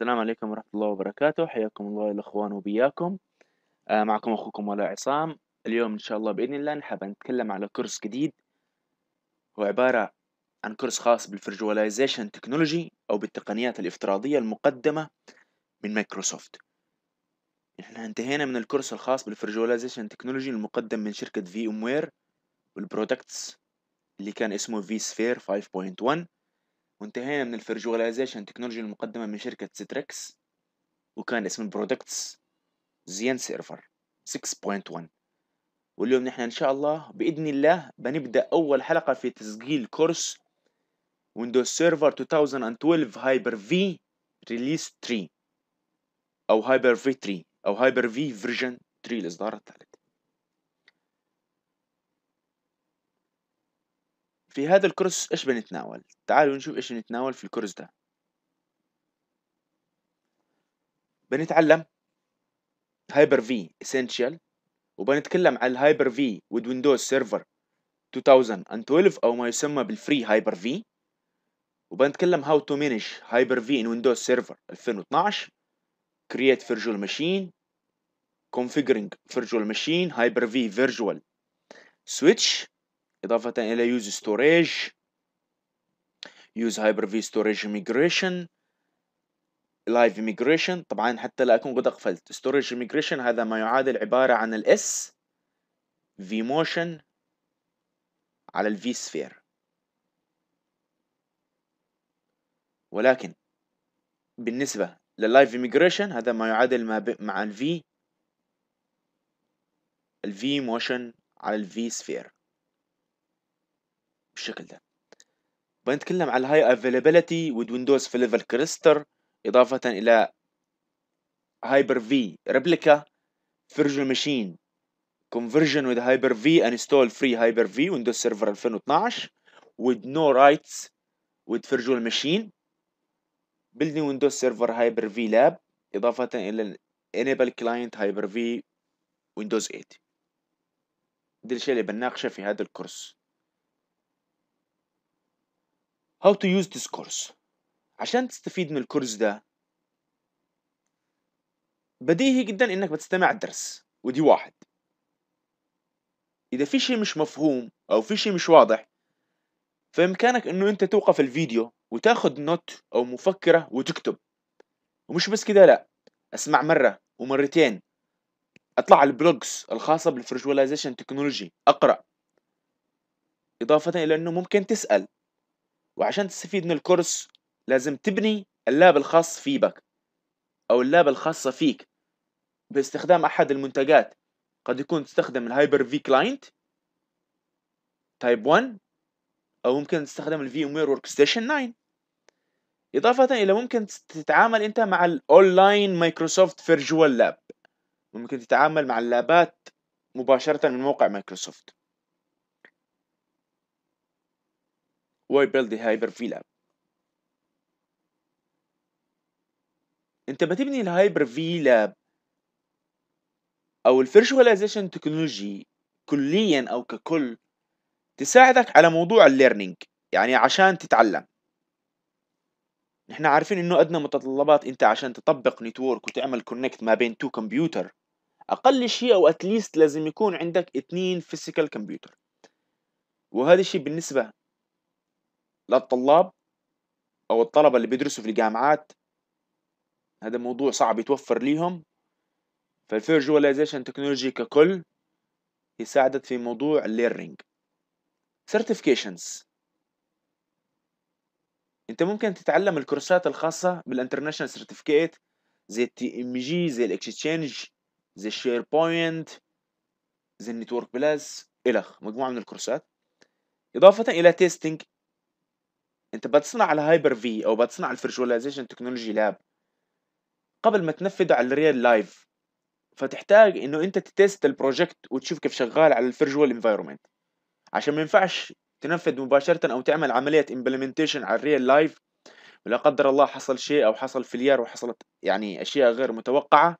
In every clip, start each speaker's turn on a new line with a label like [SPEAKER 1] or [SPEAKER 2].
[SPEAKER 1] السلام عليكم ورحمة الله وبركاته حياكم الله الأخوان وبياكم آه معكم أخوكم ولا عصام اليوم إن شاء الله بإذن الله نحب نتكلم على كورس جديد هو عبارة عن كورس خاص بالفرجواليزيشن تكنولوجي أو بالتقنيات الافتراضية المقدمة من مايكروسوفت إحنا انتهينا من الكورس الخاص بالفرجواليزيشن تكنولوجي المقدم من شركة في أموير والبرودكتس اللي كان اسمه في سفير 5.1 وانتهينا من الفيرجواليزيشن تكنولوجي المقدمة من شركة ستريكس وكان اسم البرودكتس زين سيرفر 6.1 واليوم نحن ان شاء الله باذن الله بنبدا اول حلقه في تسجيل كورس ويندوز سيرفر 2012 هايبر في ريليس 3 او هايبر في 3 او هايبر في فيرجن 3 الاصدار الثالث في هذا الكورس ايش بنتناول تعالوا نشوف ايش بنتناول في الكورس ده بنتعلم هايبر في اسينشال وبنتكلم على الهايبر في ود ويندوز سيرفر 2012 او ما يسمى بالفري هايبر في وبنتكلم how to manage هايبر في in Windows Server 2012 create virtual machine configuring virtual machine هايبر في virtual switch إضافة إلى use storage use hyper-v storage migration live migration طبعا حتى لا أكون قد أقفلت storage migration هذا ما يعادل عبارة عن ال S v motion على ال v sphere ولكن بالنسبة لل live migration هذا ما يعادل ما ال v ال v motion على ال v sphere بالشكل ده بنتكلم على High Availability with Windows في Level Cluster إضافة إلى Hyper-V Replica Virtual Machine Conversion with Hyper-V and Install Free Hyper-V Windows Server 2012 with No Rights with Virtual Machine Building Windows Server Hyper-V Lab إضافة إلى Enable Client Hyper-V Windows 8 دي الأشياء اللي بنناقشها في هذا الكورس how to use this course عشان تستفيد من الكورس ده بديهي جدا انك بتستمع الدرس ودي واحد اذا في شيء مش مفهوم او في شيء مش واضح فامكانك انه انت توقف الفيديو وتاخد نوت او مفكره وتكتب ومش بس كده لا اسمع مره ومرتين اطلع على البلوجز الخاصه بالفيرجواليزيشن تكنولوجي اقرا اضافه الى انه ممكن تسال وعشان تستفيد من الكورس لازم تبني اللاب الخاص في بك أو اللاب الخاصة فيك باستخدام أحد المنتجات قد يكون تستخدم الهايبر في كلاينت تايب 1 أو ممكن تستخدم الفي ام وير ورك ستيشن 9 إضافة إلى ممكن تتعامل أنت مع الأونلاين مايكروسوفت فيرجوال لاب ممكن تتعامل مع اللابات مباشرة من موقع مايكروسوفت why build هايبر فيلا انت بتبني الهايبر في لاب او الفيرشواليزيشن تكنولوجي كليا او ككل تساعدك على موضوع الليرنينج يعني عشان تتعلم نحن عارفين انه ادنى متطلبات انت عشان تطبق نتورك وتعمل كونكت ما بين تو كمبيوتر اقل شيء او اتليست لازم يكون عندك اثنين فيزيكال كمبيوتر وهذا الشيء بالنسبه للطلاب او الطلبه اللي بيدرسوا في الجامعات هذا موضوع صعب يتوفر ليهم فالفيرجواليزيشن تكنولوجي ككل هي ساعدت في موضوع الليرنينج سيرتيفيكيشنز انت ممكن تتعلم الكورسات الخاصه بالانترناشنال سيرتيفيكيت زي التي ام جي زي الاكستشينج زي الشير بوينت زي النتورك بلس الخ مجموعه من الكورسات اضافه الى تيستينج انت بتصنع على هايبر في او بتصنع على الفيرجواليزيشن تكنولوجي لاب قبل ما تنفذه على الريال لايف فتحتاج انه انت تتست البروجكت وتشوف كيف شغال على الفيرجوال انفايرمنت عشان ما ينفعش تنفذ مباشره او تعمل عمليه امبلمنتيشن على الريال لايف ولا قدر الله حصل شيء او حصل فيليار وحصلت يعني اشياء غير متوقعه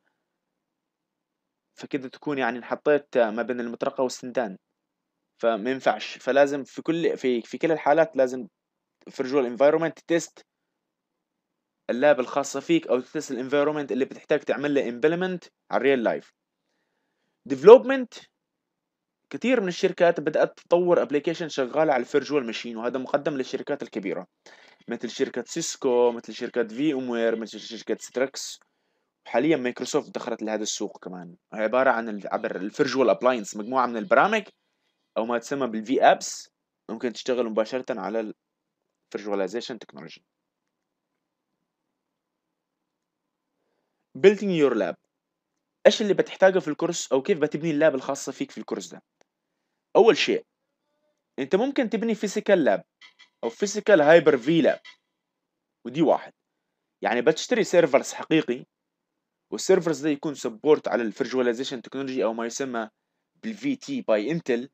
[SPEAKER 1] فكده تكون يعني حطيت ما بين المطرقه والسندان فما ينفعش فلازم في كل في في كل الحالات لازم فيرجوال انفايرومنت تيست اللاب الخاصة فيك أو تيست الانفايرومنت اللي بتحتاج تعمل له امبلمنت على الريل لايف ديفلوبمنت كثير من الشركات بدأت تطور ابلكيشن شغالة على الفيرجوال ماشين وهذا مقدم للشركات الكبيرة مثل شركة سيسكو مثل شركة في ام وير مثل شركة ستركس حاليا مايكروسوفت دخلت لهذا السوق كمان عبارة عن عبر الفيرجوال ابلاينس مجموعة من البرامج أو ما تسمى بالفي ابس ممكن تشتغل مباشرة على فيرجواليزيشن technology. building your lab ايش اللي بتحتاجه في الكورس او كيف بتبني اللاب الخاصه فيك في الكورس ده اول شيء انت ممكن تبني فيزيكال لاب او فيزيكال هايبر في لاب ودي واحد يعني بتشتري سيرفرز حقيقي والسيرفرز ده يكون سبورت على الفيرجواليزيشن تكنولوجي او ما يسمى بالفي تي باي انتل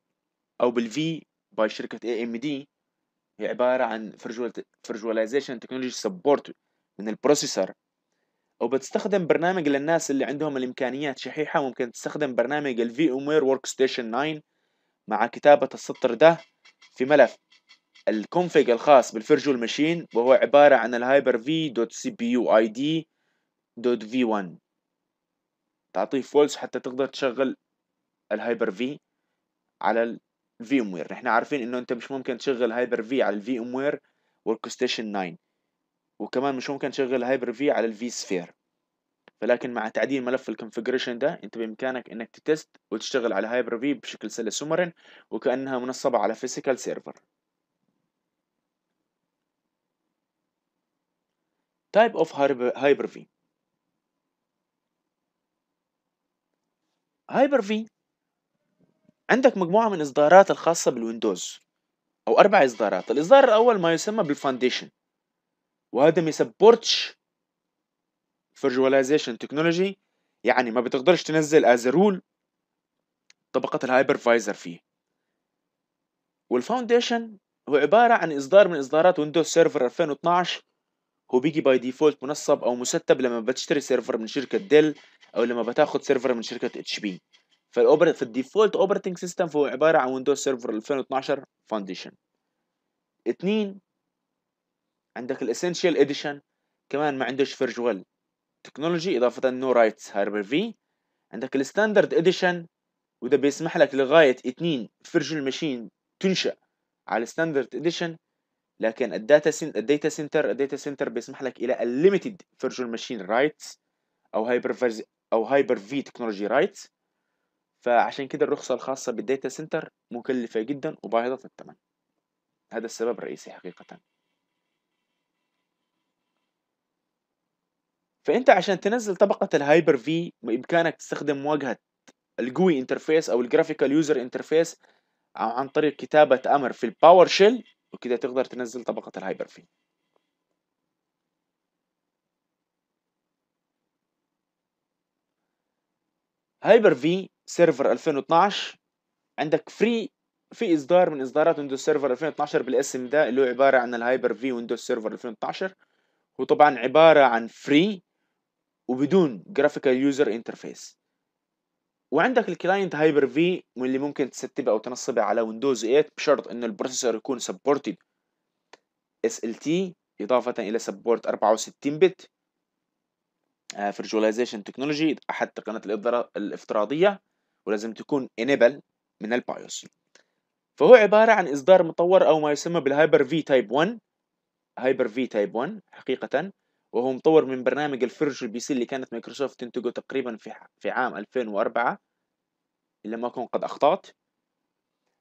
[SPEAKER 1] او بالفي باي شركه اي ام دي هي عبارة عن فيرجواليزيشن تكنولوجي سبورت من البروسيسور وبتستخدم برنامج للناس اللي عندهم الامكانيات شحيحه ممكن تستخدم برنامج الفي ام وير ورك ستيشن 9 مع كتابه السطر ده في ملف الكونفيج الخاص بالفيرجوال ماشين وهو عباره عن الهايبر في دوت سي بي يو اي دي دوت في 1 تعطيه فولس حتى تقدر تشغل الهايبر في على في ام وير نحن عارفين انه انت مش ممكن تشغل هايبر في على الفي ام وير ورك ستيشن 9 وكمان مش ممكن تشغل هايبر في على الفي سفير ولكن مع تعديل ملف الكونفجريشن ده انت بامكانك انك تتست وتشتغل على هايبر في بشكل سله سمر وكانها منصبه على فيزيكال سيرفر type of Hyper-V. Hyper-V عندك مجموعة من الإصدارات الخاصة بالويندوز أو أربع إصدارات الإصدار الأول ما يسمى بالفانديشن وهذا ما يسبورتش فيرجواليزيشن تكنولوجي يعني ما بتقدرش تنزل از رول طبقة الهايبرفايزر فيه والفاونديشن هو عبارة عن إصدار من إصدارات ويندوز سيرفر 2012 هو بيجي باي ديفولت منصب أو مستب لما بتشتري سيرفر من شركة ديل أو لما بتاخد سيرفر من شركة اتش بي فالاوبر في الديفولت اوبريتنج سيستم فهو عباره عن ويندوز سيرفر 2012 فاونديشن اثنين عندك الاسينشال اديشن كمان ما عندوش فيرجوال تكنولوجي اضافه نو رايتس هايبر في عندك الستاندرد اديشن وده بيسمح لك لغايه اثنين فيرجوال ماشين تنشا على الستاندرد اديشن لكن الداتا سنتر الداتا سنتر الداتا سنتر بيسمح لك الى الليميتد فيرجوال ماشين رايتس او هايبر او هايبر في تكنولوجي رايتس فعشان كده الرخصة الخاصة بالديتا سنتر مكلفة جدا وباهظة الثمن هذا السبب الرئيسي حقيقة فانت عشان تنزل طبقة الهايبر في بامكانك تستخدم مواجهة الجوي انترفيس او الجرافيكال يوزر انترفيس عن طريق كتابة امر في الباور شيل وكده تقدر تنزل طبقة الهايبر في هايبر في سيرفر 2012 عندك فري في اصدار من اصدارات ويندوز سيرفر 2012 بالاسم ده اللي هو عباره عن الهايبر في ويندوز سيرفر 2012 هو طبعا عباره عن فري وبدون جرافيكال يوزر انترفيس وعندك الكلاينت هايبر في واللي ممكن تستبه او تنصبه على ويندوز 8 بشرط انه البروسيسور يكون سبورتد اس ال تي اضافه الى سبورت 64 بت فيرجواليزيشن تكنولوجي احد تقنيات الافتراضيه ولازم تكون انيبل من البايوس فهو عباره عن اصدار مطور او ما يسمى بالهايبر في تايب 1 هايبر في تايب 1 حقيقه وهو مطور من برنامج الفرج بي سي اللي كانت مايكروسوفت تنتجه تقريبا في في عام 2004 إلا ما أكون قد أخطأت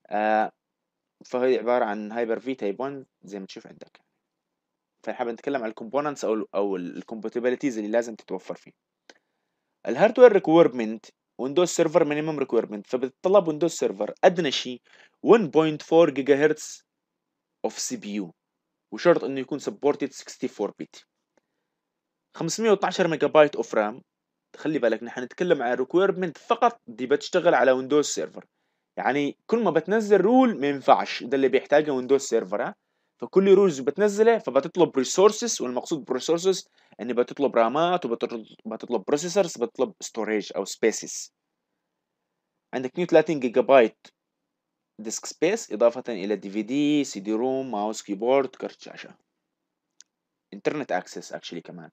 [SPEAKER 1] آه، فهي عبارة عن هايبر في تايب 1 زي ما تشوف عندك فاحنا نتكلم على الكومبوننتس او او الكومباتيبيليتيز اللي لازم تتوفر فيه الهاردوير ريكويرمنت ويندوز سيرفر مينيمم ريكويرمنت فبتطلب ويندوز سيرفر ادنى شيء 1.4 جيجا هرتز اوف سي بي يو وشرط انه يكون سبورتد 64 بت 512 ميجا بايت اوف رام خلي بالك نحن نتكلم عن ريكويرمنت فقط دي بتشتغل على ويندوز سيرفر يعني كل ما بتنزل رول ما ينفعش ده اللي بيحتاجه ويندوز سيرفر ها فكل رولز بتنزله فبتطلب ريسورسز والمقصود بريسورسز ان بتطلب رامات وبتطلب بروسيسورز بتطلب ستوريج او سبيسز عندك 32 جيجا بايت ديسك سبيس اضافه الى دي في دي سي دي روم ماوس كيبورد كارت شاشه انترنت اكسس اكشلي كمان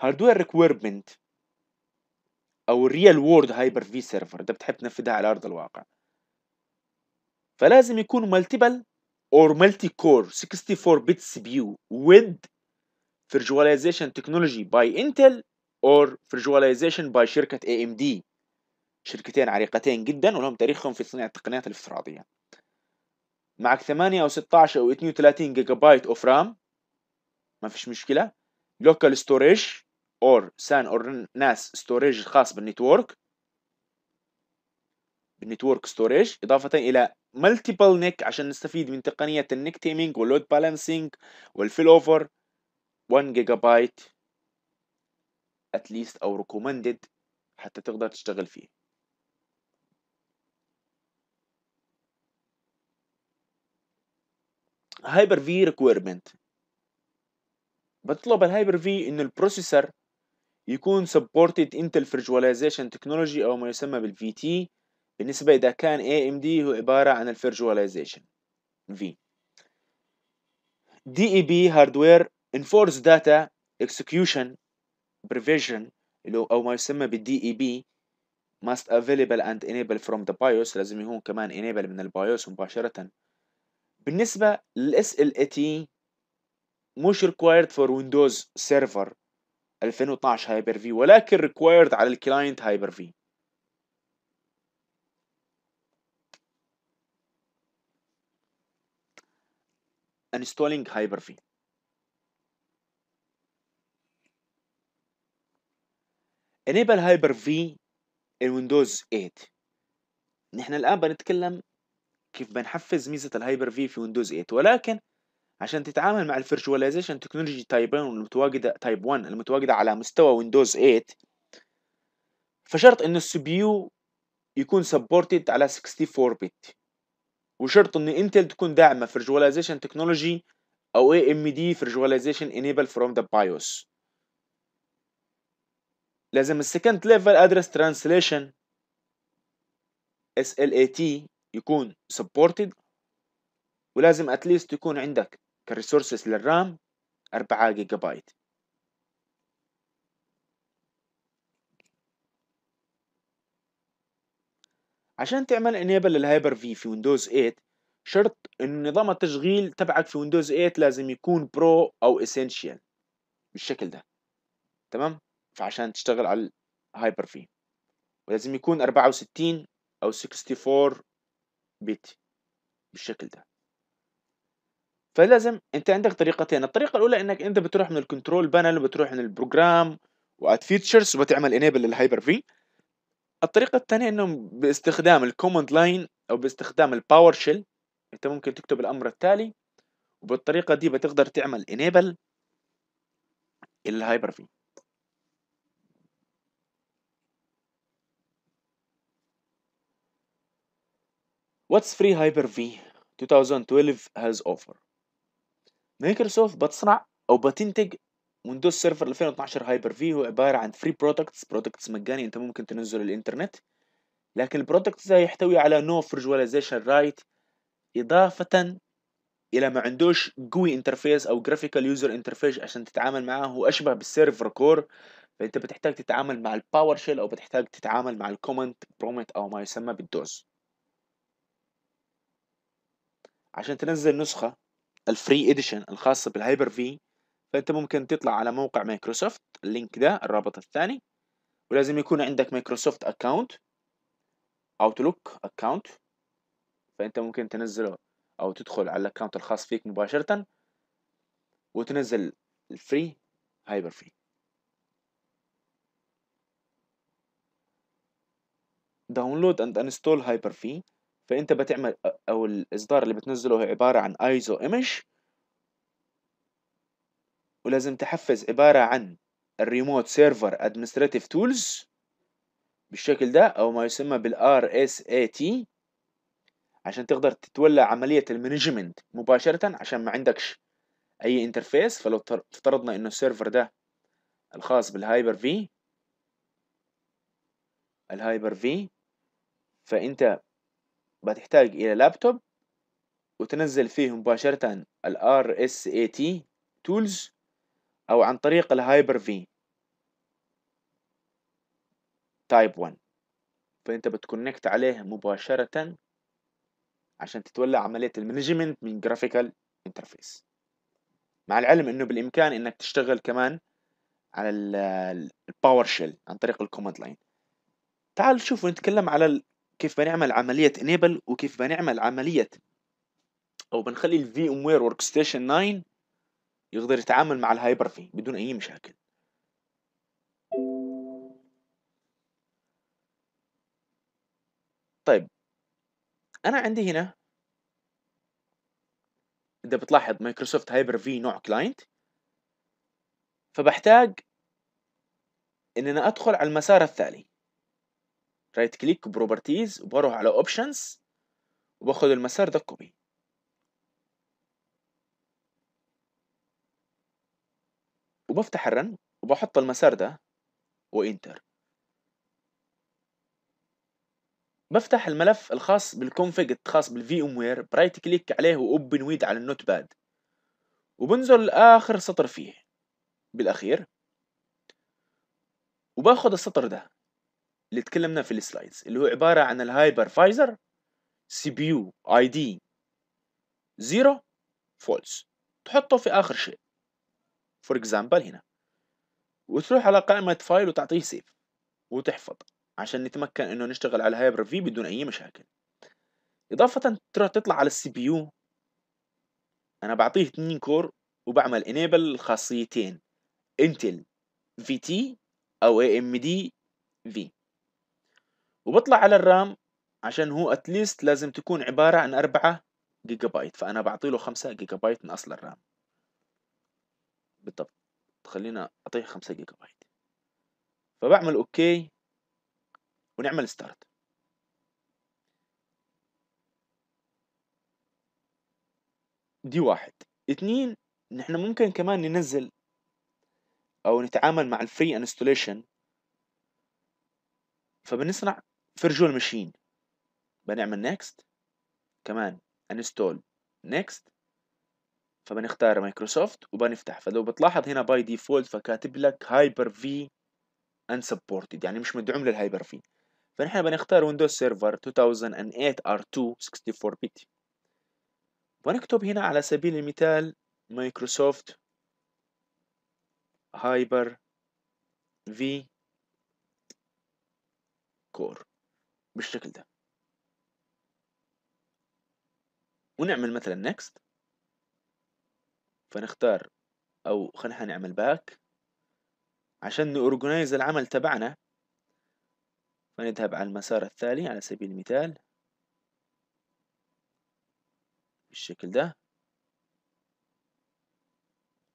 [SPEAKER 1] هاردوير ريكويرمنت او الريال وورد هايبر في سيرفر ده بتحب تنفذها على ارض الواقع فلازم يكون مالتيبل or multi-core 64-bit CPU with virtualization technology by Intel or virtualization by شركة AMD شركتين عريقتين جدا ولهم تاريخهم في صناعة التقنيات الافتراضية معك 8 أو 16 أو 32 جيجا بايت أوف رام ما فيش مشكلة لوكال ستوريج اور سان اور ناس ستوريج الخاص بالنتورك بالنتورك ستوريج إضافة إلى مالتيبل نيك عشان نستفيد من تقنية النيك تيمينج واللود بالانسينج والفيل اوفر 1 جيجا بايت اتليست او ريكومندد حتى تقدر تشتغل فيه هايبر في ريكويرمنت بطلب الهايبر في ان البروسيسور يكون سبورتد انتل فيرجواليزيشن تكنولوجي او ما يسمى بالفي تي بالنسبة إذا كان AMD هو عبارة عن الـ Virtualization V DEB Hardware enforced data execution provision أو ما يسمى بالـ DEB must available and enable from the BIOS لازم يكون كمان enable من البايوس مباشرة بالنسبة للـ SLAT مش required for Windows Server 2012 Hyper-V ولكن required على الكلاينت Hyper-V installing Hyper-V enable Hyper-V in Windows 8 نحن الآن بنتكلم كيف بنحفز ميزة الهايبر في في ويندوز 8 ولكن عشان تتعامل مع الفيرتشواليزيشن تكنولوجي تايب 1 المتواجدة تايب 1 المتواجدة على مستوى ويندوز 8 فشرط انه السي بي يو يكون سبورتد على 64 بت وشرط ان انتل تكون داعمه فيرجواليزيشن تكنولوجي او اي ام دي فيرجواليزيشن انيبل فروم ذا بايوس لازم السكند ليفل ادرس ترانسليشن اس ال اي تي يكون سبورتد ولازم اتليست يكون عندك كريسورسز للرام 4 جيجا بايت عشان تعمل انيبل للهايبر في في ويندوز 8 شرط ان نظام التشغيل تبعك في ويندوز 8 لازم يكون برو او اسينشال بالشكل ده تمام فعشان تشتغل على الهايبر في ولازم يكون 64 او 64 بت بالشكل ده فلازم انت عندك طريقتين الطريقه الاولى انك انت بتروح من الكنترول بانل وبتروح من البروجرام وات فيتشرز وبتعمل انيبل للهايبر في الطريقة الثانية انه باستخدام الكوماند لاين او باستخدام الباور شيل انت ممكن تكتب الامر التالي وبالطريقة دي بتقدر تعمل enable الهايبر في What's free Hyper-V 2012 has offer مايكروسوفت بتصنع أو بتنتج ويندوز سيرفر 2012 هايبر في هو عباره عن فري برودكتس برودكتس مجاني انت ممكن تنزله الانترنت لكن البرودكت ده يحتوي على نو فيجواليزيشن رايت اضافه الى ما عندوش قوي انترفيس او جرافيكال يوزر انترفيس عشان تتعامل معاه هو اشبه بالسيرفر كور فانت بتحتاج تتعامل مع الباور شيل او بتحتاج تتعامل مع الكومنت برومت او ما يسمى بالدوز عشان تنزل نسخه الفري اديشن الخاصه بالهايبر في فانت ممكن تطلع على موقع مايكروسوفت اللينك ده الرابط الثاني ولازم يكون عندك مايكروسوفت اكاونت اوتلوك اكاونت فانت ممكن تنزله او تدخل على الاكاونت الخاص فيك مباشره وتنزل الفري هايبر فري داونلود اند انستول هايبر فري فانت بتعمل او الاصدار اللي بتنزله هو عباره عن ايزو ايمج ولازم تحفز عبارة عن الريموت سيرفر ادمنستريتيف تولز بالشكل ده او ما يسمى بالار اس اي تي عشان تقدر تتولى عملية المانجمنت مباشرة عشان ما عندكش اي انترفيس فلو افترضنا انه السيرفر ده الخاص بالهايبر في الهايبر في فانت بتحتاج الى لابتوب وتنزل فيه مباشرة ال RSAT tools أو عن طريق الهايبر في تايب 1 فأنت بتكونكت عليه مباشرة عشان تتولى عملية المانجمنت من جرافيكال انترفيس مع العلم انه بالامكان انك تشتغل كمان على الباور شيل عن طريق الكوماند لاين تعال شوف ونتكلم على كيف بنعمل عملية enable وكيف بنعمل عملية او بنخلي الفي ام وير ورك ستيشن 9 يقدر يتعامل مع الهايبر في بدون اي مشاكل طيب انا عندي هنا اذا بتلاحظ مايكروسوفت هايبر في نوع كلاينت فبحتاج ان انا ادخل على المسار الثاني رايت كليك بروبرتيز وبروح على اوبشنز وباخذ المسار ده كوبي وبفتح الرن وبحط المسار ده وانتر بفتح الملف الخاص بالكونفيج الخاص بالفي ام وير برايت كليك عليه واوبن ويد على النوت باد وبنزل لاخر سطر فيه بالاخير وباخذ السطر ده اللي تكلمنا في السلايدز اللي هو عباره عن فايزر سي بي يو اي دي 0 فولس تحطه في اخر شيء فور اكزامبل هنا وتروح على قائمة فايل وتعطيه سيف وتحفظ عشان نتمكن انه نشتغل على هايبر في بدون اي مشاكل اضافة تروح تطلع على السي بي يو انا بعطيه 2 كور وبعمل انيبل الخاصيتين انتل في تي او اي ام دي في وبطلع على الرام عشان هو اتليست لازم تكون عبارة عن 4 جيجا بايت فانا بعطي له 5 جيجا بايت من اصل الرام بالضبط خلينا اعطيه 5 جيجا بايت فبعمل اوكي ونعمل ستارت دي واحد اثنين نحن ممكن كمان ننزل او نتعامل مع الفري انستوليشن فبنصنع فيرجوال ماشين بنعمل نيكست كمان انستول نيكست فبنختار مايكروسوفت وبنفتح فلو بتلاحظ هنا باي ديفولت فكاتب لك هايبر في سبورتد يعني مش مدعوم للهايبر في فنحن بنختار ويندوز سيرفر 2008 R2 64 بت ونكتب هنا على سبيل المثال مايكروسوفت هايبر في كور بالشكل ده ونعمل مثلا next فنختار او خلينا نعمل باك عشان نورجنايز العمل تبعنا فنذهب على المسار التالي على سبيل المثال بالشكل ده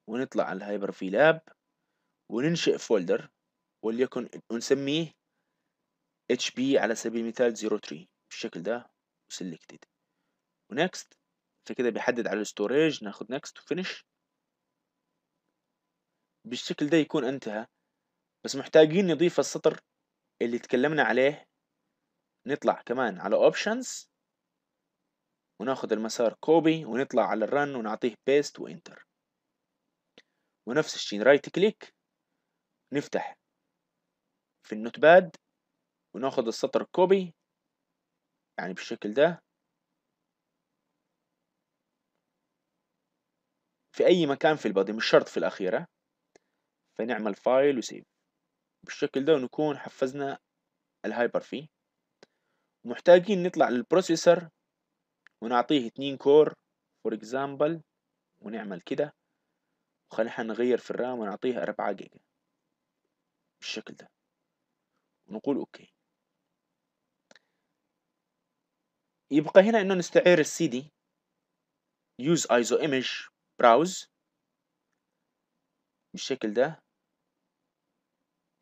[SPEAKER 1] ونطلع على الهايبر في لاب وننشئ فولدر وليكن ونسميه HP على سبيل المثال 03 بالشكل ده وسلكتد ونكست فكده بيحدد على الستوريج ناخد نكست وفينش بالشكل ده يكون انتهى بس محتاجين نضيف السطر اللي اتكلمنا عليه نطلع كمان على اوبشنز وناخد المسار كوبي ونطلع على الرن ونعطيه بيست وانتر ونفس الشيء رايت كليك نفتح في النوت باد وناخد السطر كوبي يعني بالشكل ده في أي مكان في البادي مش شرط في الأخيرة فنعمل فايل وسيف بالشكل ده ونكون حفزنا الهايبر في محتاجين نطلع للبروسيسر ونعطيه اتنين كور فور اكزامبل ونعمل كده وخلينا نغير في الرام ونعطيه أربعة جيجا بالشكل ده ونقول اوكي يبقى هنا انه نستعير السي دي use iso image براوز بالشكل ده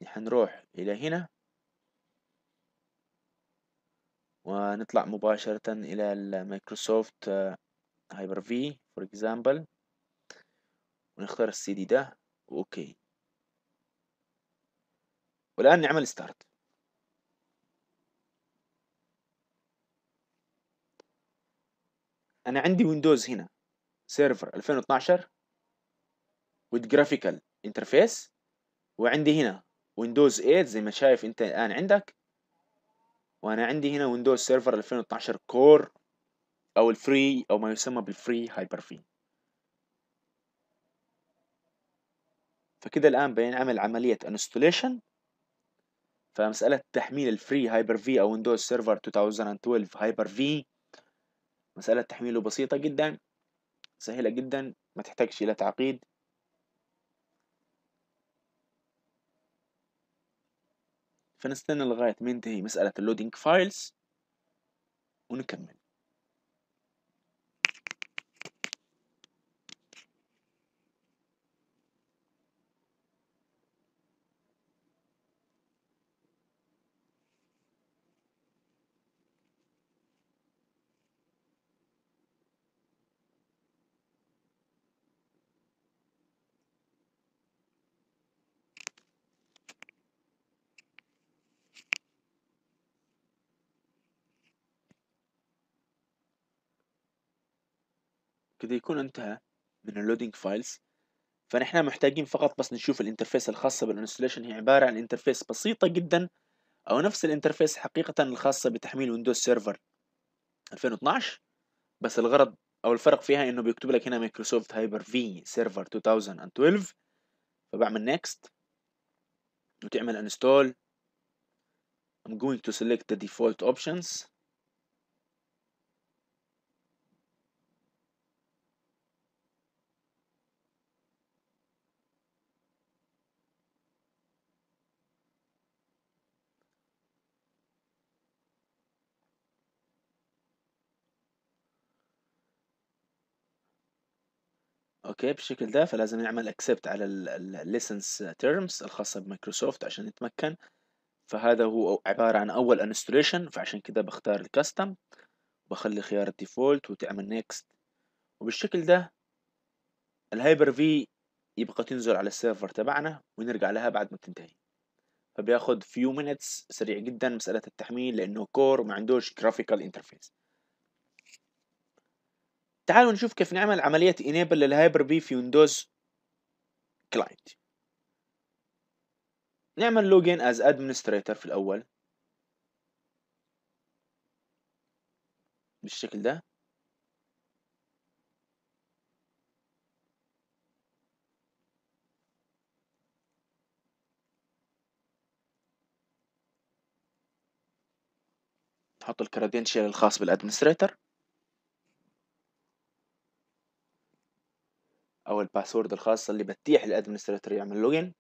[SPEAKER 1] هنروح إلى هنا ونطلع مباشرة إلى المايكروسوفت هايبر في فور اكزامبل ونختار السي دي ده وأوكي والآن نعمل ستارت أنا عندي ويندوز هنا سيرفر 2012 with graphical interface وعندي هنا ويندوز 8 زي ما شايف انت الان عندك وانا عندي هنا ويندوز سيرفر 2012 كور او الفري او ما يسمى بالفري هايبر في فكده الان بنعمل عملية انستوليشن فمسألة تحميل الفري هايبر في او ويندوز سيرفر 2012 هايبر في مسألة تحميله بسيطة جدا سهلة جدا ما تحتاجش إلى تعقيد فنستنى لغاية ما ينتهي مسألة اللودينج فايلز ونكمل كده يكون انتهى من اللودينج فايلز فنحن محتاجين فقط بس نشوف الانترفيس الخاصة بالانستليشن هي عبارة عن انترفيس بسيطة جدا أو نفس الانترفيس حقيقة الخاصة بتحميل ويندوز سيرفر 2012 بس الغرض أو الفرق فيها إنه بيكتب لك هنا مايكروسوفت هايبر في سيرفر 2012 فبعمل نيكست وتعمل انستول I'm going to select the default options اوكي بالشكل ده فلازم نعمل اكسبت على الليسنس تيرمز الخاصه بمايكروسوفت عشان نتمكن فهذا هو عباره عن اول انستليشن فعشان كده بختار الكاستم بخلي خيار الديفولت وتعمل نيكست وبالشكل ده الهايبر في يبقى تنزل على السيرفر تبعنا ونرجع لها بعد ما تنتهي فبياخد فيو مينتس سريع جدا مسألة التحميل لأنه كور وما عندوش جرافيكال انترفيس تعالوا نشوف كيف نعمل عملية enable للهايبر بي في ويندوز كلاينت نعمل لوجين از administrator في الاول بالشكل ده نحط الكريدنشال الخاص بالادمنستريتر او الباسورد الخاصة اللي بتتيح الادمنستراتور يعمل لوجن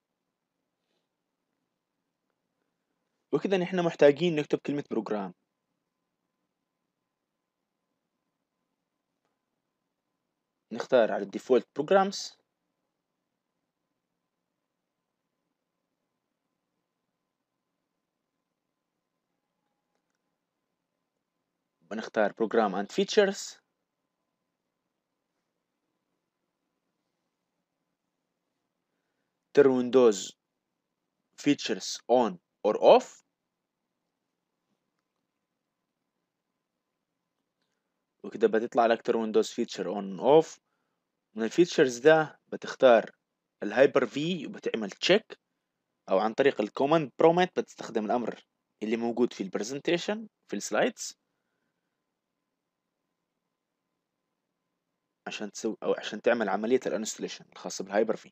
[SPEAKER 1] وكذا نحن محتاجين نكتب كلمة بروجرام نختار على الديفولت بروجرامز ونختار بروجرام اند فيتشرز turn windows features on or off وكده بتطلع لك turn windows feature on and off من الفيتشرز ده بتختار الهايبر في وبتعمل تشيك او عن طريق الكوماند برومت بتستخدم الامر اللي موجود في البرزنتيشن في السلايدز عشان تسوي او عشان تعمل عمليه الانستليشن الخاصه بالهايبر في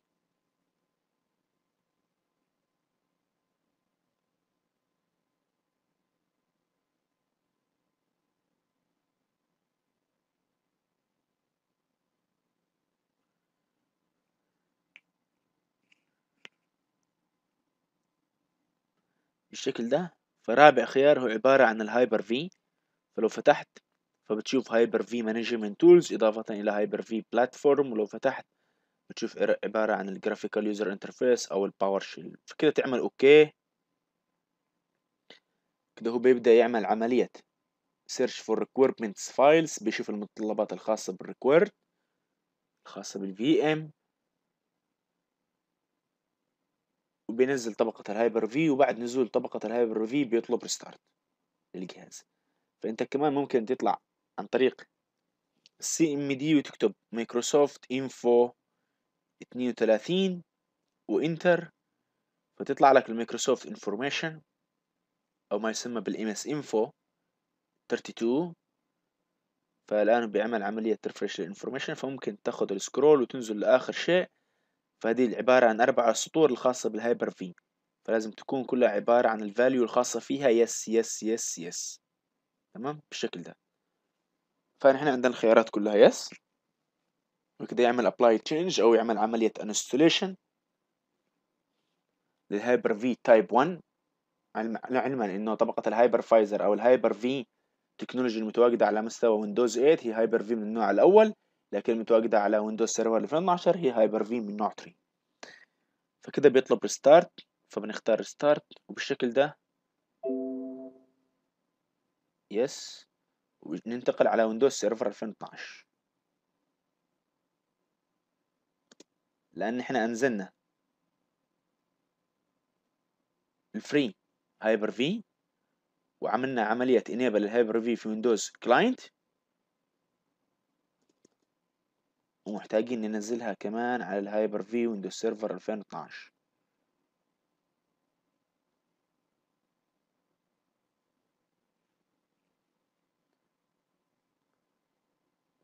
[SPEAKER 1] بالشكل ده فرابع خيار هو عبارة عن الهايبر في فلو فتحت فبتشوف هايبر في مانجمنت تولز إضافة إلى هايبر في بلاتفورم ولو فتحت بتشوف عبارة عن الجرافيكال يوزر انترفيس أو الباور شيل فكده تعمل أوكي كده هو بيبدأ يعمل عملية search for requirements files بيشوف المتطلبات الخاصة بالريكويرد الخاصة بالفي ام وبينزل طبقة الهايبر في وبعد نزول طبقة الهايبر في بيطلب ريستارت للجهاز فانت كمان ممكن تطلع عن طريق السي ام دي وتكتب مايكروسوفت انفو 32 وانتر فتطلع لك المايكروسوفت انفورميشن او ما يسمى بالام اس انفو 32 فالان بيعمل عملية ريفرش للانفورميشن فممكن تاخذ السكرول وتنزل لاخر شيء فهذه عبارة عن أربع سطور الخاصة بالهايبر في فلازم تكون كلها عبارة عن الفاليو الخاصة فيها يس يس يس يس تمام بالشكل ده فنحن عندنا الخيارات كلها يس وكده يعمل apply change او يعمل عملية installation للهايبر في تايب 1 علما انه طبقة الهايبر فايزر او الهايبر في تكنولوجي المتواجدة على مستوى ويندوز 8 هي هايبر في من النوع الاول لكن متواجدة على ويندوز سيرفر 2012 هي هايبر في من نوع 3 فكده بيطلب ريستارت فبنختار ريستارت وبالشكل ده يس وننتقل على ويندوز سيرفر 2012 لان احنا انزلنا الفري هايبر في وعملنا عملية انيبل الهايبر في في ويندوز كلاينت ومحتاجين ننزلها كمان على الهايبر في ويندوز سيرفر 2012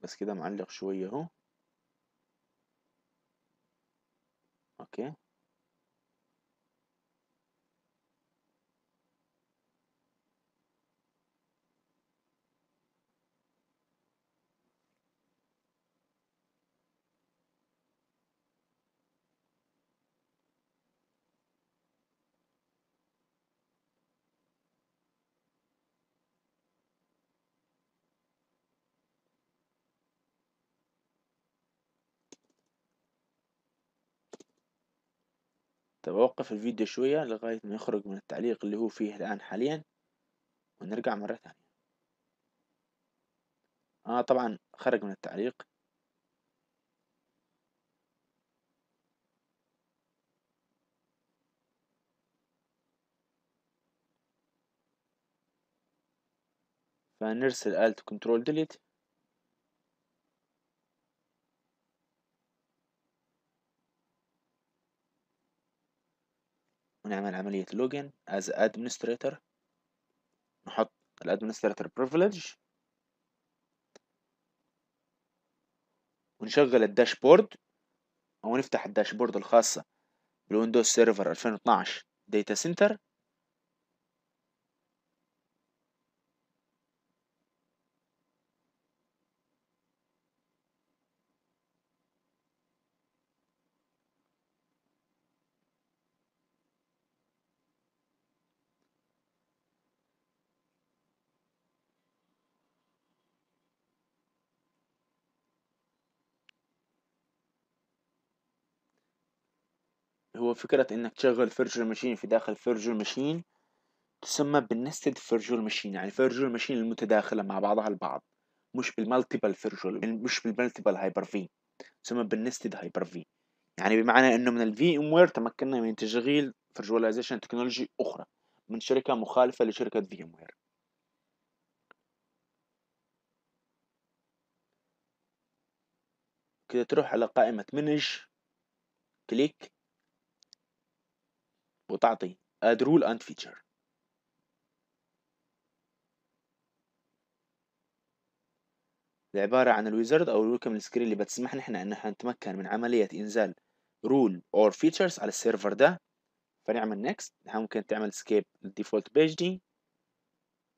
[SPEAKER 1] بس كده معلق شوية اهو اوكي طيب اوقف الفيديو شوية لغاية ما يخرج من التعليق اللي هو فيه الان حاليا ونرجع مرة تانية اه طبعا خرج من التعليق فنرسل Alt Control Delete ونعمل عملية login as administrator نحط ال administrator privilege ونشغل الداشبورد أو نفتح الداشبورد الخاصة بالويندوز سيرفر 2012 داتا سنتر فكرة انك تشغل فيرجوال ماشين في داخل فيرجوال ماشين تسمى بالنستد فيرجوال ماشين يعني فيرجوال ماشين المتداخلة مع بعضها البعض مش بالمالتيبل فيرجوال مش بالمالتيبل هايبر في تسمى بالنستد هايبر في يعني بمعنى انه من الفي ام وير تمكنا من تشغيل فيرجواليزيشن تكنولوجي اخرى من شركة مخالفة لشركة في ام وير كده تروح على قائمة منج كليك وتعطي add rule and feature عبارة عن الويزرد أو الويكم سكرين اللي بتسمح نحن إن احنا نتمكن من عملية إنزال رول أور فيتشرز على السيرفر ده فنعمل next ممكن تعمل سكيب الديفولت بيج دي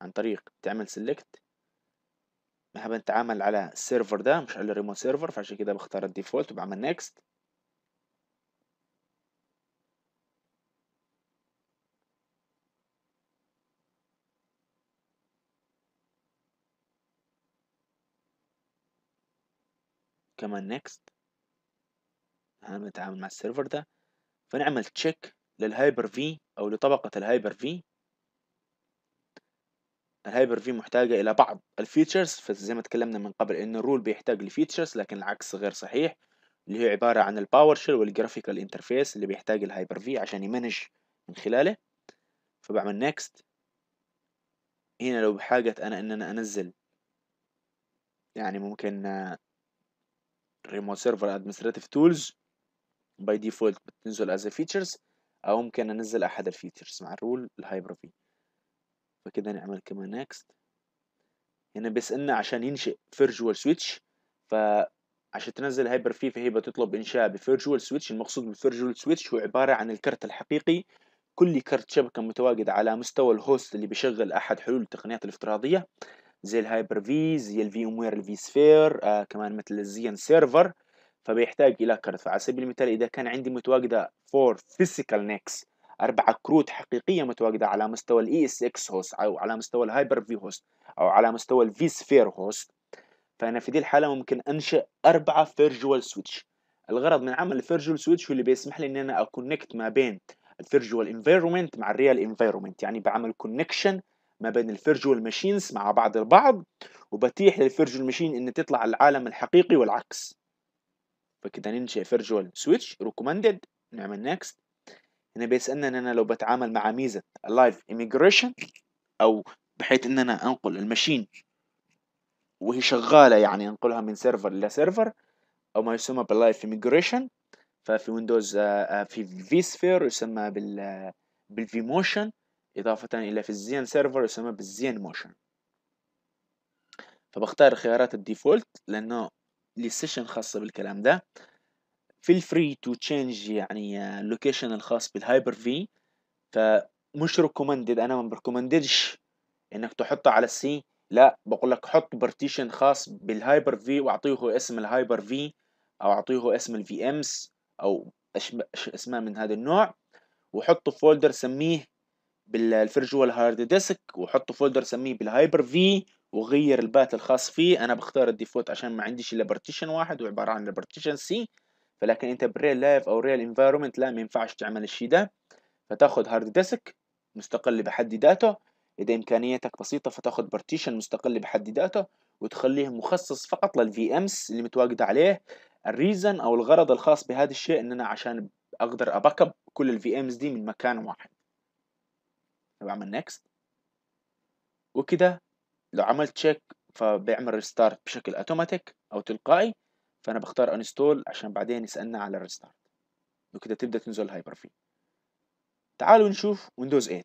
[SPEAKER 1] عن طريق تعمل select نحن بنتعامل على السيرفر ده مش على الريموت سيرفر فعشان كده بختار الديفولت وبعمل next كمان هنا بنتعامل مع السيرفر ده فنعمل تشيك للهايبر في او لطبقة الهايبر في الهايبر في محتاجة الى بعض الفيتشرز فزي ما تكلمنا من قبل ان الرول بيحتاج لفيتشرز لكن العكس غير صحيح اللي هي عبارة عن الباور شيل والجرافيكال انترفيس اللي بيحتاج الهايبر في عشان يمانج من خلاله فبعمل نيكست هنا لو بحاجة انا ان انا انزل يعني ممكن ريموت سيرفر ادمنستريتيف تولز باي ديفولت بتنزل از فيتشرز او ممكن انزل احد الفيتشرز مع الرول الهايبر في فكده نعمل كمان نكست هنا بيسالنا عشان ينشئ فيرجوال سويتش فعشان تنزل هايبر في فهي بتطلب انشاء بفيرجوال سويتش المقصود بالفيرجوال سويتش هو عباره عن الكرت الحقيقي كل كرت شبكه متواجد على مستوى الهوست اللي بيشغل احد حلول التقنيات الافتراضيه زي الهايبر في زي الفي ام وير الفي سفير آه كمان مثل الزين سيرفر فبيحتاج الى كرت فعلى سبيل المثال اذا كان عندي متواجده فور فيزيكال نيكس أربعة كروت حقيقية متواجدة على مستوى الاي اس اكس هوست أو على مستوى الهايبر في هوست أو على مستوى الفي سفير هوست فأنا في دي الحالة ممكن أنشئ أربعة فيرجوال سويتش الغرض من عمل الفيرجوال سويتش هو اللي بيسمح لي إن أنا أكونكت ما بين الفيرجوال انفيرومنت مع الريال انفيرومنت يعني بعمل كونكشن ما بين الفرج ماشينز مع بعض البعض وبتيح للفرج ماشين ان تطلع العالم الحقيقي والعكس فكده ننشئ فرج سويتش ريكومندد نعمل نيكست هنا بيسالنا ان انا لو بتعامل مع ميزه لايف ايميجريشن او بحيث ان انا انقل الماشين وهي شغاله يعني انقلها من سيرفر الى سيرفر او ما يسمى باللايف ايميجريشن ففي ويندوز آه، آه، في في سفير يسمى بال آه، بالفي موشن إضافة إلى في الزين سيرفر يسمى بالزين موشن فبختار خيارات الديفولت لأنه لي سيشن خاصة بالكلام ده feel free to change يعني اللوكيشن الخاص بالهايبر في فمش ريكومندد انا ما بريكومنددش انك تحطه على السي لا بقول لك حط بارتيشن خاص بالهايبر في واعطيه اسم الهايبر في او اعطيه اسم الفي امز او اسماء من هذا النوع وحطه فولدر سميه بالفيرجوال هارد ديسك وحطه فولدر سميه بالهايبر في وغير البات الخاص فيه انا بختار الديفولت عشان ما عنديش الا بارتيشن واحد وعباره عن بارتيشن سي فلكن انت بريل لايف او ريل انفايرمنت لا ما ينفعش تعمل الشيء ده فتاخذ هارد ديسك مستقل بحد ذاته اذا امكانياتك بسيطه فتاخذ بارتيشن مستقل بحد ذاته وتخليه مخصص فقط للفي امس اللي متواجده عليه الريزن او الغرض الخاص بهذا الشيء ان انا عشان اقدر اباك كل الفي امز دي من مكان واحد بعمل نيكست وكده لو عملت تشيك فبيعمل ريستارت بشكل اوتوماتيك او تلقائي فانا بختار انستول عشان بعدين يسالنا على الريستارت وكده تبدا تنزل الهايبر في تعالوا نشوف ويندوز 8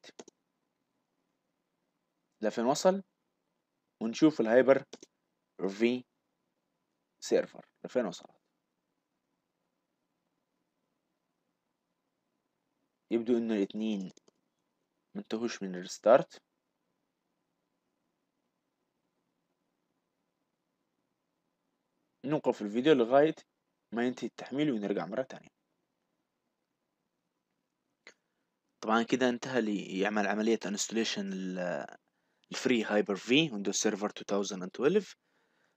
[SPEAKER 1] لفين وصل ونشوف الهايبر في سيرفر لفين وصلت يبدو انه الاثنين منتهوش من الريستارت نوقف الفيديو لغاية ما ينتهي التحميل ونرجع مرة تانية طبعا كده انتهى لي يعمل عملية انستليشن الفري هايبر في ويندوز سيرفر 2012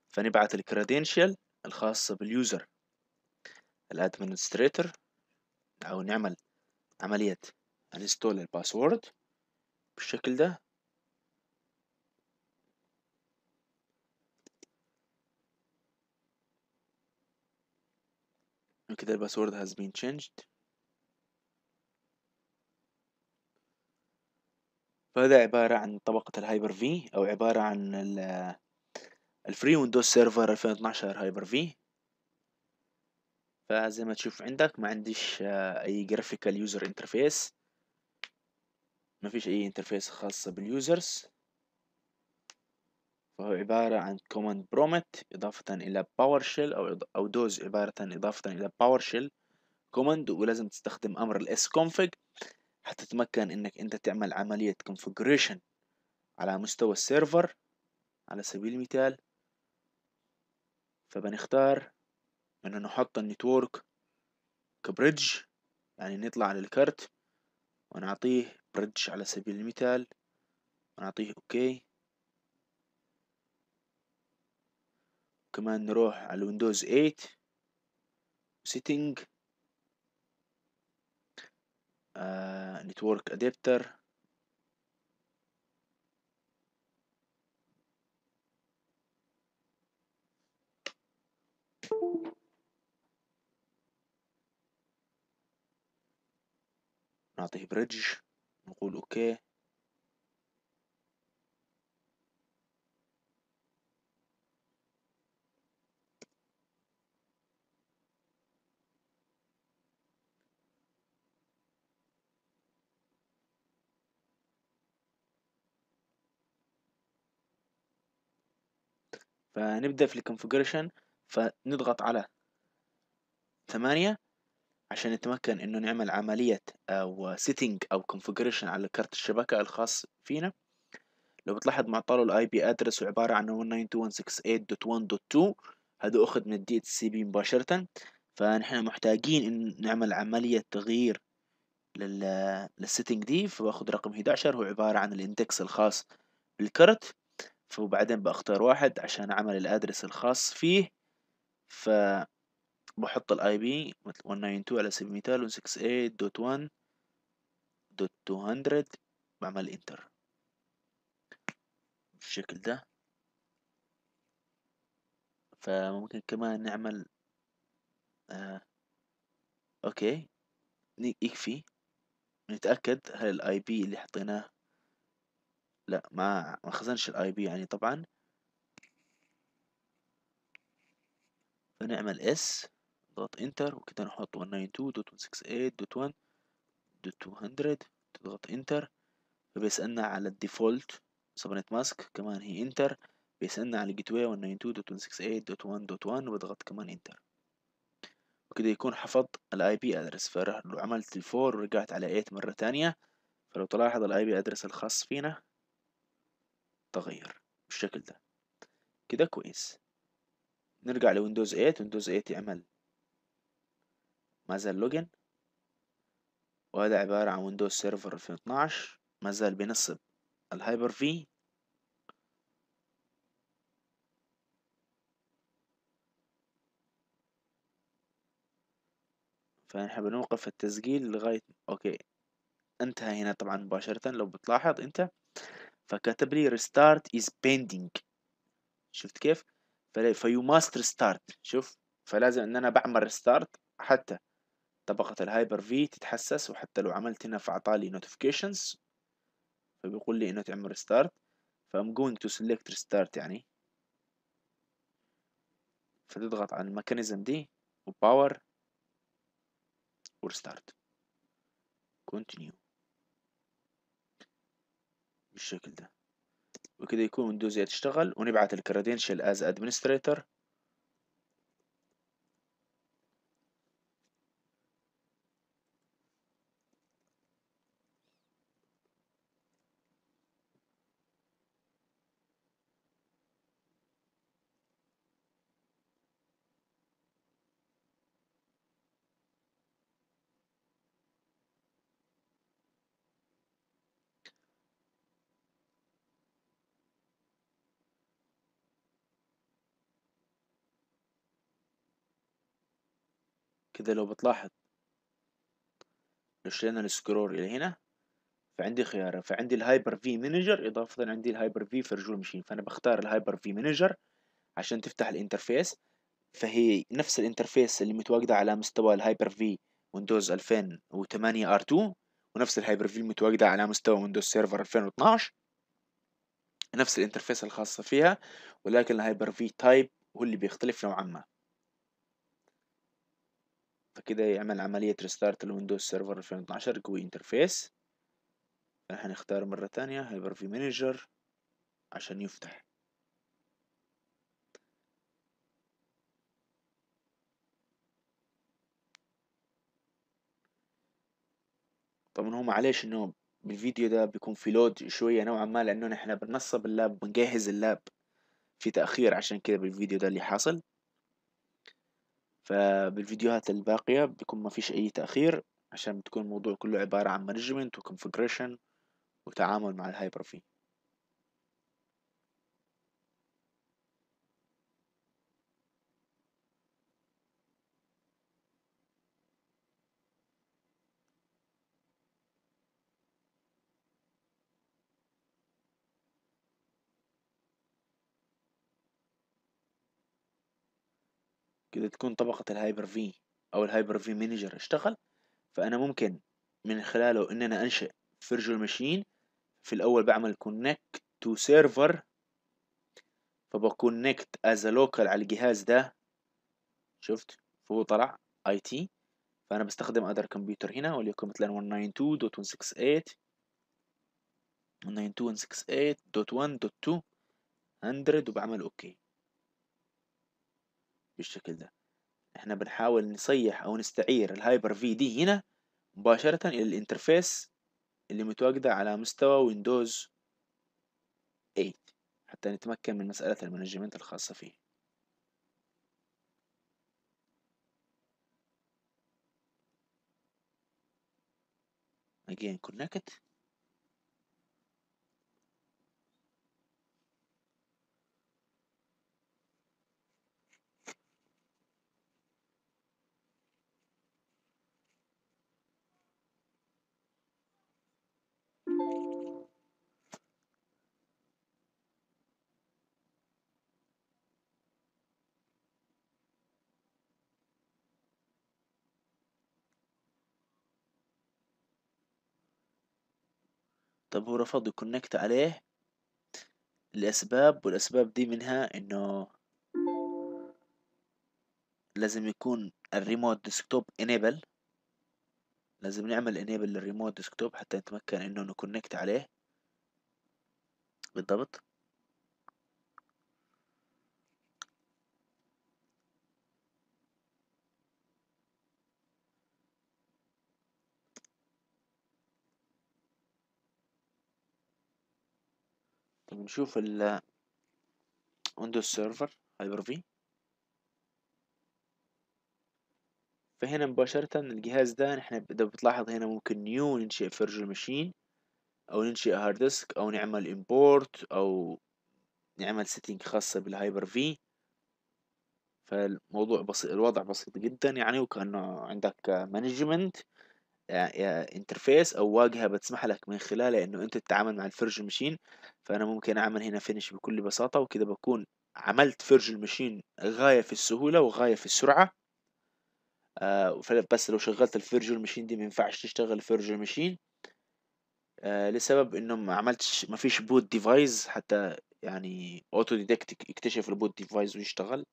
[SPEAKER 1] فنبعت الكريدنشال الخاصة باليوزر الادمنستريتور او نعمل عملية انستول الباسورد بالشكل ده كده الباسورد has been changed فهذا عبارة عن طبقة الهايبر في أو عبارة عن الفري ويندوز سيرفر 2012 هايبر في فزي ما تشوف عندك ما عنديش آه، أي جرافيكال يوزر انترفيس مفيش أي انترفيس خاصة باليوزرز فهو عبارة عن command prompt إضافة إلى PowerShell أو أو دوز عبارة إضافة إلى PowerShell command ولازم تستخدم أمر ال config حتى تتمكن إنك أنت تعمل عملية configuration على مستوى السيرفر على سبيل المثال فبنختار إنه نحط النتورك كبريدج يعني نطلع للكارت ونعطيه برج على سبيل المثال ونعطيه اوكي كمان نروح على ويندوز 8 سيتنج نتورك ادابتر نعطيه بريدج نقول اوكي فنبدأ في configuration فنضغط على ثمانية عشان نتمكن انه نعمل عملية او سيتنج او كونفجريشن على كارت الشبكة الخاص فينا لو بتلاحظ معطله الاي بي ادرس وعبارة عن 192.168.1.2 هذا اخذ من الدي اتش سي بي مباشرة فنحن محتاجين ان نعمل عملية تغيير لل للسيتنج دي فباخد رقم 11 هو عبارة عن الاندكس الخاص بالكارت فبعدين باختار واحد عشان اعمل الادرس الخاص فيه ف بحط الاي بي مثل 192 على سبيل المثال 168.1.200 بعمل انتر بالشكل ده فممكن كمان نعمل آه. اوكي يكفي نتأكد هل الاي بي اللي حطيناه لا ما ما خزنش الاي بي يعني طبعا فنعمل اس تضغط انتر وكده نحط 192.168.1.200 تضغط انتر فبيسألنا على الديفولت سبنت ماسك كمان هي انتر بيسألنا على الجيت 192.168.1.1 وبضغط كمان انتر وكده يكون حفظت الاي بي ادرس فلو عملت الفور ورجعت على 8 مرة تانية فلو تلاحظ الاي بي ادرس الخاص فينا تغير بالشكل ده كده كويس نرجع لويندوز 8 ويندوز 8 يعمل ماذا اللوجن وهذا عبارة عن ويندوز سيرفر 2012 مازال بنصب الهايبر في فنحن بنوقف التسجيل لغاية اوكي انتهى هنا طبعا مباشرة لو بتلاحظ انت فكتب لي ريستارت از pending شفت كيف فيو ماست ريستارت شوف فلازم ان انا بعمل ريستارت حتى طبقة الهايبر في تتحسس وحتى لو عملت هنا فعطالي notifications فبيقول لي انه تعمل ريستارت فأم going to select ريستارت يعني فتضغط على الميكانيزم دي وباور وريستارت كونتينيو بالشكل ده وكده يكون ويندوز يشتغل ونبعت الكريدنشال از ادمنستريتور إذا لو بتلاحظ لو شلنا السكرول إلى هنا فعندي خيارين فعندي الهايبر في مانجر إضافة عندي الهايبر في فيرجوال ماشين فأنا بختار الهايبر في مانجر عشان تفتح الانترفيس فهي نفس الانترفيس اللي متواجدة على مستوى الهايبر في ويندوز 2008 R2 ونفس الهايبر في المتواجدة على مستوى ويندوز سيرفر 2012 نفس الانترفيس الخاصة فيها ولكن الهايبر في تايب هو اللي بيختلف نوعا ما فكده يعمل عملية ريستارت لويندوز سيرفر 2012 جوي انترفيس هنختار مرة تانية هايبر في مانجر عشان يفتح طبعا هو معلش انه بالفيديو ده بيكون في لود شوية نوعا ما لانه احنا بننصب اللاب بنجهز اللاب في تأخير عشان كده بالفيديو ده اللي حاصل فبالفيديوهات الباقية بيكون ما فيش أي تأخير عشان بتكون الموضوع كله عبارة عن مانجمنت وكونفجريشن وتعامل مع الهايبر في كده تكون طبقة الهايبر في أو الهايبر في مانجر اشتغل فأنا ممكن من خلاله إن أنا أنشئ فيرجوال ماشين في الأول بعمل كونكت تو سيرفر فبكونكت از لوكال على الجهاز ده شفت فهو طلع اي تي فانا بستخدم اذر كمبيوتر هنا وليكن مثلا 192.168 192.168.1.2 100 وبعمل اوكي بالشكل ده احنا بنحاول نصيح او نستعير الهايبر في دي هنا مباشرة الى الانترفيس اللي متواجدة على مستوى ويندوز 8 حتى نتمكن من مسألة المانجمنت الخاصة فيه again connect طب هو رفض يكونكت عليه لأسباب والأسباب دي منها إنه لازم يكون الريموت ديسكتوب انيبل لازم نعمل انيبل للريموت ديسكتوب حتى نتمكن انه نكونكت عليه بالضبط بنشوف ال ويندوز سيرفر هايبر في فهنا مباشرة الجهاز ده نحن إذا بتلاحظ هنا ممكن نيو ننشئ فيرجن ماشين أو ننشئ هارد ديسك أو نعمل امبورت أو نعمل سيتنج خاصة بالهايبر في فالموضوع بسيط الوضع بسيط جدا يعني وكأنه عندك مانجمنت انترفيس آه، او واجهه بتسمح لك من خلالها انه انت تتعامل مع الفرج ماشين فانا ممكن اعمل هنا فينش بكل بساطه وكده بكون عملت فرج ماشين غايه في السهوله وغايه في السرعه آه، بس لو شغلت الفرج ماشين دي ما ينفعش تشتغل فرج ماشين آه، لسبب انه ما عملتش ما فيش بوت ديفايس حتى يعني اوتو ديتكت يكتشف البوت ديفايس ويشتغل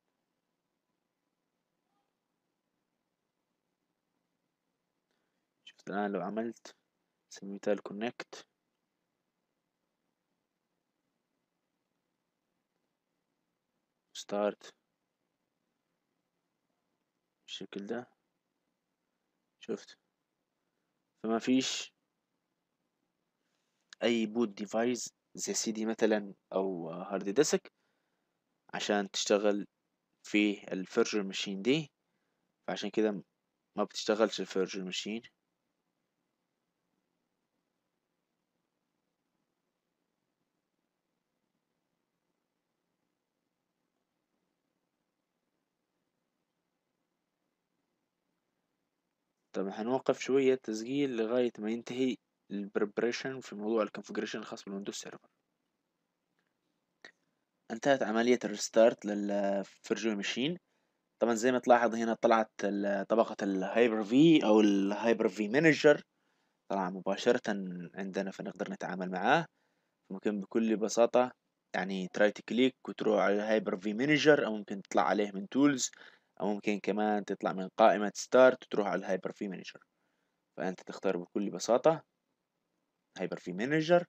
[SPEAKER 1] الآن لو عملت سمي كونكت connect بالشكل ده شفت فما فيش اي بوت ديفايس زي سي دي مثلا او هارد ديسك عشان تشتغل في الفيرجر ماشين دي فعشان كده ما بتشتغلش الفيرجر ماشين طب هنوقف شوية تسجيل لغاية ما ينتهي البريبريشن في موضوع الكونفجريشن الخاص بالويندوز سيرفر انتهت عملية الريستارت للفرجو ماشين طبعا زي ما تلاحظ هنا طلعت طبقة الهايبر في او الهايبر في مانجر طلع مباشرة عندنا فنقدر نتعامل معاه ممكن بكل بساطة يعني تراي تكليك وتروح على الهايبر في مانجر او ممكن تطلع عليه من تولز او ممكن كمان تطلع من قائمة ستارت وتروح على الهايبر في مانجر فانت تختار بكل بساطة هايبر في مانجر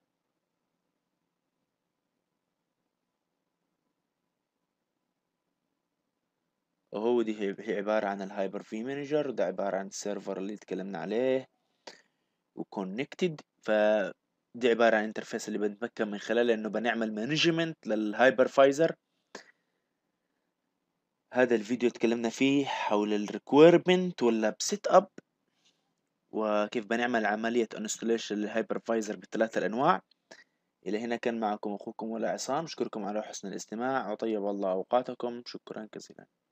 [SPEAKER 1] وهو دي هي عبارة عن الهايبر في مانجر ده عبارة عن السيرفر اللي تكلمنا عليه وكونكتد ف دي عبارة عن انترفيس اللي بنتمكن من خلاله انه بنعمل مانجمنت للهايبرفايزر هذا الفيديو اتكلمنا فيه حول الريكويرمنت واللاب سيت اب وكيف بنعمل عملية انستوليشن للهايبرفايزر بالثلاثة الأنواع إلى هنا كان معكم أخوكم ولا عصام أشكركم على حسن الاستماع وطيب الله أوقاتكم شكرا جزيلا